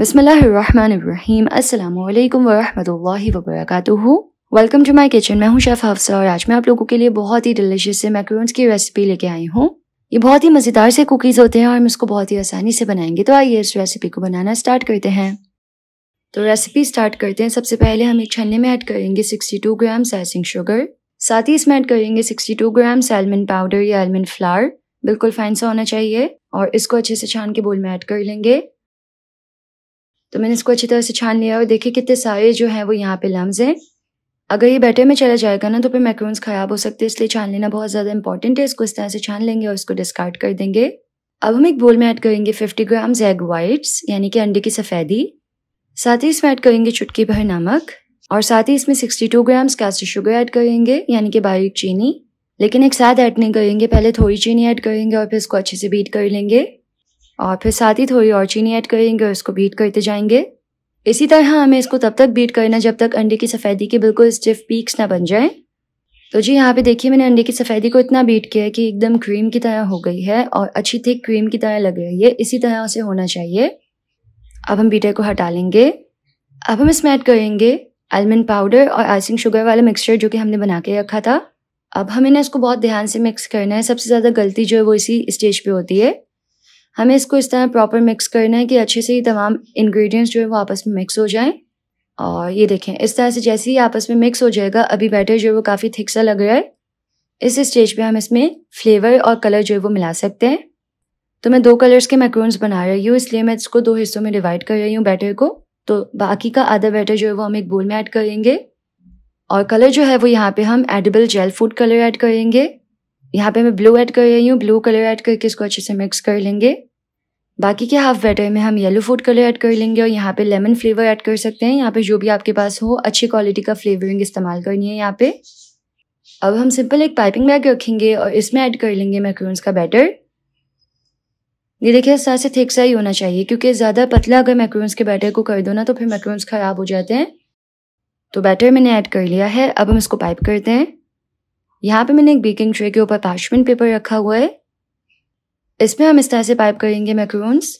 बिसमीम अल्लाम वरहमल वबरक वेलकम टू माय किचन मैं हूं शेफ़ हफ्सा और आज मैं आप लोगों के लिए बहुत ही डिलीशियस से मैक्रोन्स की रेसिपी लेके आई हूं ये बहुत ही मज़ेदार से कुकीज़ होते हैं और हम इसको बहुत ही आसानी से बनाएंगे तो आइए इस रेसिपी को बनाना स्टार्ट करते हैं तो रेसिपी स्टार्ट करते हैं सबसे पहले हम एक छन्ने में ऐड करेंगे टू ग्राम सैसिंग शुगर साथ ही इसमें ऐड करेंगे टू ग्राम सैलमन पाउडर या एलमंड फ्लावर बिल्कुल फाइन सा होना चाहिए और इसको अच्छे से छान के बोल में ऐड कर लेंगे तो मैंने इसको अच्छी तरह से छान लिया और देखिए कितने सारे जो हैं वो यहाँ पे लम्स हैं अगर ये बैटर में चला जाएगा ना तो फिर मैक्रोन्स ख़राब हो सकते हैं इसलिए छान लेना बहुत ज़्यादा इंपॉर्टेंट है इसको इस तरह से छान लेंगे और इसको डिस्कार्ड कर देंगे अब हम एक बोल में ऐड करेंगे 50 ग्राम एग वाइट्स यानी कि अंडे की सफ़ेदी साथ ही इसमें ऐड करेंगे चुटकी भर नमक और साथ ही इसमें 62 ग्राम्स कैस्टर शुगर ऐड करेंगे यानी कि बारीक चीनी लेकिन एक साथ ऐड नहीं करेंगे पहले थोड़ी चीनी ऐड करेंगे और फिर इसको अच्छे से बीट कर लेंगे और फिर साथ ही थोड़ी और चीनी ऐड करेंगे और इसको बीट करते जाएंगे इसी तरह हमें इसको तब तक बीट करना जब तक अंडे की सफ़ेदी के बिल्कुल स्टिफ पीक्स ना बन जाए तो जी यहाँ पे देखिए मैंने अंडे की सफ़ेदी को इतना बीट किया है कि एकदम क्रीम की तरह हो गई है और अच्छी थिक क्रीम की तरह लग रही है इसी तरह उसे होना चाहिए अब हम बीटर को हटा लेंगे अब हम इसमें ऐड करेंगे आलमंड पाउडर और आइसिंग शुगर वाला मिक्सचर जो कि हमने बना के रखा था अब हमें ना इसको बहुत ध्यान से मिक्स करना है सबसे ज़्यादा गलती जो है वो इसी स्टेज पे होती है हमें इसको इस तरह प्रॉपर मिक्स करना है कि अच्छे से ये तमाम इंग्रेडिएंट्स जो है वो आपस में मिक्स हो जाएं और ये देखें इस तरह से जैसे ही आपस में मिक्स हो जाएगा अभी बैटर जो है वो काफ़ी थिक सा लग रहा है इस स्टेज पे हम इसमें फ्लेवर और कलर जो है वो मिला सकते हैं तो मैं दो कलर्स के मैक्रोन्स बना रही हूँ इसलिए मैं इसको दो हिस्सों में डिवाइड कर रही हूँ बैटर को तो बाकी का आधा बैटर जो है वो हम एक बोल में ऐड करेंगे और कलर जो है वो यहाँ पर हम edible gel food colour add करेंगे यहाँ पे मैं ब्लू ऐड कर रही हूँ ब्लू कलर ऐड करके इसको अच्छे से मिक्स कर लेंगे बाकी के हाफ बैटर में हम येलो फूड कलर ऐड कर लेंगे और यहाँ पे लेमन फ्लेवर ऐड कर सकते हैं यहाँ पे जो भी आपके पास हो अच्छी क्वालिटी का फ्लेवरिंग इस्तेमाल करनी है यहाँ पे अब हम सिंपल एक पाइपिंग बैग रखेंगे और इसमें ऐड कर लेंगे मैक्रोन्स का बैटर ये देखिए इस से थिक सा ही होना चाहिए क्योंकि ज़्यादा पतला अगर मैक्रोन्स के बैटर को कर दो ना तो फिर मैक्रोन्स ख़राब हो जाते हैं तो बैटर मैंने ऐड कर लिया है अब हम इसको पाइप करते हैं यहाँ पे मैंने एक बेकिंग ट्रे के ऊपर पार्चमेंट पेपर रखा हुआ है इसमें हम इस तरह से पाइप करेंगे मैक्रोन्स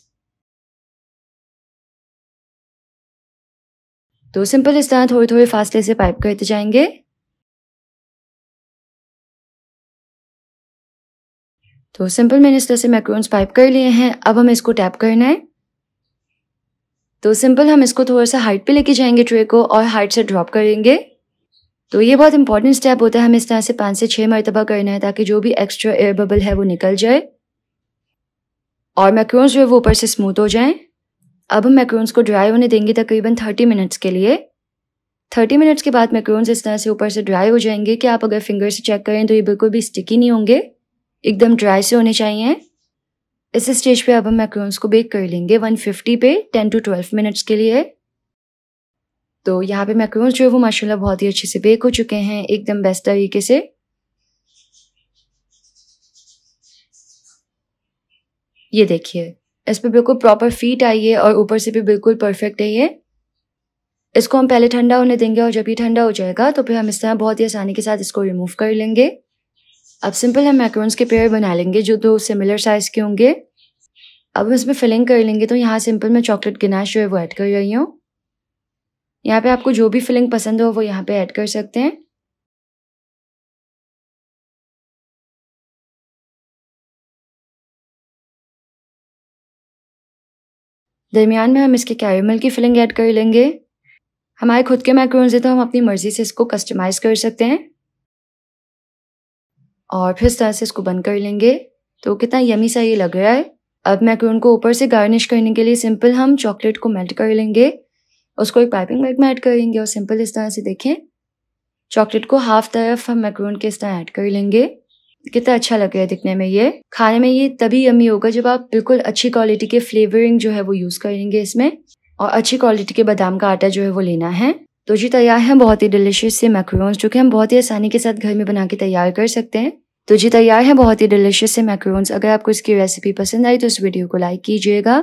तो सिंपल इस तरह थोड़े थोड़े फासले से पाइप करते जाएंगे तो सिंपल मैंने इस तरह से मैक्रोन्स पाइप कर लिए हैं अब हमें इसको टैप करना है तो सिंपल हम इसको थोड़ा सा हाइट पे लेके जाएंगे ट्रे को और हाइट से ड्रॉप करेंगे तो ये बहुत इंपॉर्टेंट स्टेप होता है हमें इस तरह से पाँच से छः मरतबा करना है ताकि जो भी एक्स्ट्रा एयर बबल है वो निकल जाए और मैक्रोन्स जो है वो ऊपर से स्मूथ हो जाएं अब हम मैक्रोन्स को ड्राई होने देंगे तकरीबन थर्टी मिनट्स के लिए थर्टी मिनट्स के बाद मैक्रोन्स इस तरह से ऊपर से ड्राई हो जाएंगे कि आप अगर फिंगर से चेक करें तो ये बिल्कुल भी स्टिकी नहीं होंगे एकदम ड्राई से होने चाहिए इस स्टेज पे अब हम मैक्रोन्स को बेक कर लेंगे 150 पे 10 टू 12 मिनट्स के लिए तो यहाँ पे मैक्रोन्स जो है वो माशाल्लाह बहुत ही अच्छे से बेक हो चुके हैं एकदम बेस्ट तरीके से ये देखिए इस पर बिल्कुल प्रॉपर फीट आई है और ऊपर से भी बिल्कुल परफेक्ट है ये इसको हम पहले ठंडा होने देंगे और जब ये ठंडा हो जाएगा तो फिर हम इस तरह बहुत ही आसानी के साथ इसको रिमूव कर लेंगे अब सिंपल हम मैक्रोन्स के पेयर बना लेंगे जो दो सिमिलर साइज़ के होंगे अब हम इसमें फिलिंग कर लेंगे तो यहाँ सिंपल मैं चॉकलेट गनाश जो है वो ऐड कर रही हूँ यहाँ पे आपको जो भी फिलिंग पसंद हो वो यहाँ पे ऐड कर सकते हैं दरमियान में हम इसके कैरेमल की फिलिंग ऐड कर लेंगे हमारे खुद के मैक्रोन्स हैं तो हम अपनी मर्जी से इसको कस्टमाइज कर सकते हैं और फिर इस तरह से इसको बंद कर लेंगे तो कितना यमी सा ये लग रहा है अब मैक्रोन को ऊपर से गार्निश करने के लिए सिंपल हम चॉकलेट को मेल्ट कर लेंगे उसको एक पाइपिंग बैग में ऐड करेंगे और सिंपल इस तरह से देखें चॉकलेट को हाफ तरफ हम मैक्रोन के इस तरह ऐड कर लेंगे कितना अच्छा लग रहा है दिखने में ये खाने में ये तभी यमी होगा जब आप बिल्कुल अच्छी क्वालिटी के फ्लेवरिंग जो है वो यूज़ करेंगे इसमें और अच्छी क्वालिटी के बादाम का आटा जो है वो लेना है तो जी तैयार है बहुत ही डिलिशियस से मैक्रोन्स जो कि हम बहुत ही आसानी के साथ घर में बना के तैयार कर सकते हैं तो जी तैयार है बहुत ही डिलिशियस से मैक्रोन्स अगर आपको इसकी रेसिपी पसंद आई तो इस वीडियो को लाइक कीजिएगा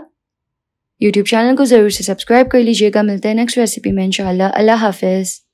यूट्यूब चैनल को ज़रूर से सब्सक्राइब कर लीजिएगा मिलते हैं नेक्स्ट रेसिपी में इंशाल्लाह अल्लाह हाफिज़